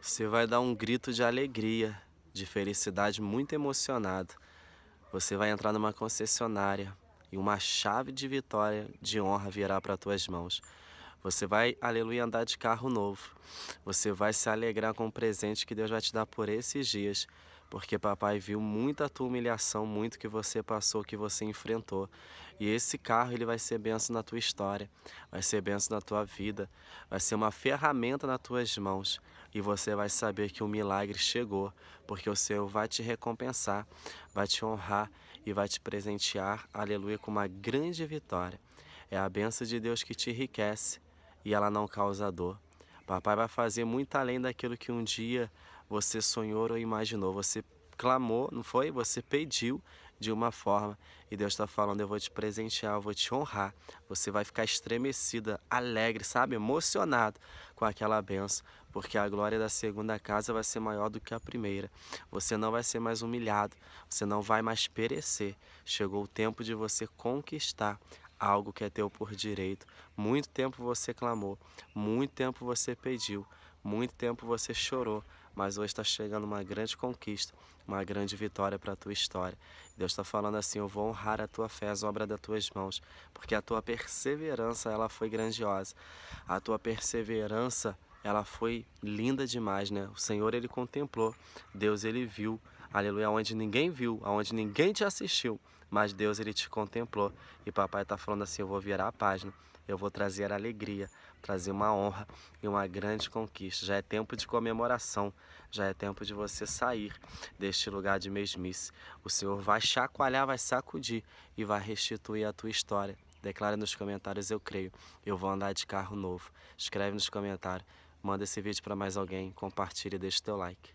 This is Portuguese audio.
Você vai dar um grito de alegria, de felicidade muito emocionado. Você vai entrar numa concessionária e uma chave de vitória, de honra virá para tuas mãos. Você vai, aleluia, andar de carro novo. Você vai se alegrar com o presente que Deus vai te dar por esses dias porque papai viu muita tua humilhação, muito que você passou, que você enfrentou. E esse carro ele vai ser benção na tua história, vai ser benção na tua vida, vai ser uma ferramenta nas tuas mãos e você vai saber que o milagre chegou, porque o Senhor vai te recompensar, vai te honrar e vai te presentear, aleluia, com uma grande vitória. É a benção de Deus que te enriquece e ela não causa dor. Papai vai fazer muito além daquilo que um dia você sonhou ou imaginou. Você clamou, não foi? Você pediu de uma forma e Deus está falando: eu vou te presentear, eu vou te honrar. Você vai ficar estremecida, alegre, sabe? Emocionado com aquela benção, porque a glória da segunda casa vai ser maior do que a primeira. Você não vai ser mais humilhado, você não vai mais perecer. Chegou o tempo de você conquistar algo que é teu por direito. Muito tempo você clamou, muito tempo você pediu, muito tempo você chorou, mas hoje está chegando uma grande conquista, uma grande vitória para a tua história. Deus está falando assim: eu vou honrar a tua fé, as obras das tuas mãos, porque a tua perseverança ela foi grandiosa. A tua perseverança ela foi linda demais, né? O Senhor ele contemplou, Deus ele viu aleluia, onde ninguém viu, aonde ninguém te assistiu, mas Deus ele te contemplou. E papai está falando assim: eu vou virar a página, eu vou trazer alegria, trazer uma honra e uma grande conquista. Já é tempo de comemoração, já é tempo de você sair deste lugar de mesmice. O Senhor vai chacoalhar, vai sacudir e vai restituir a tua história. Declara nos comentários: eu creio, eu vou andar de carro novo. Escreve nos comentários. Manda esse vídeo para mais alguém, compartilhe e deixe teu like.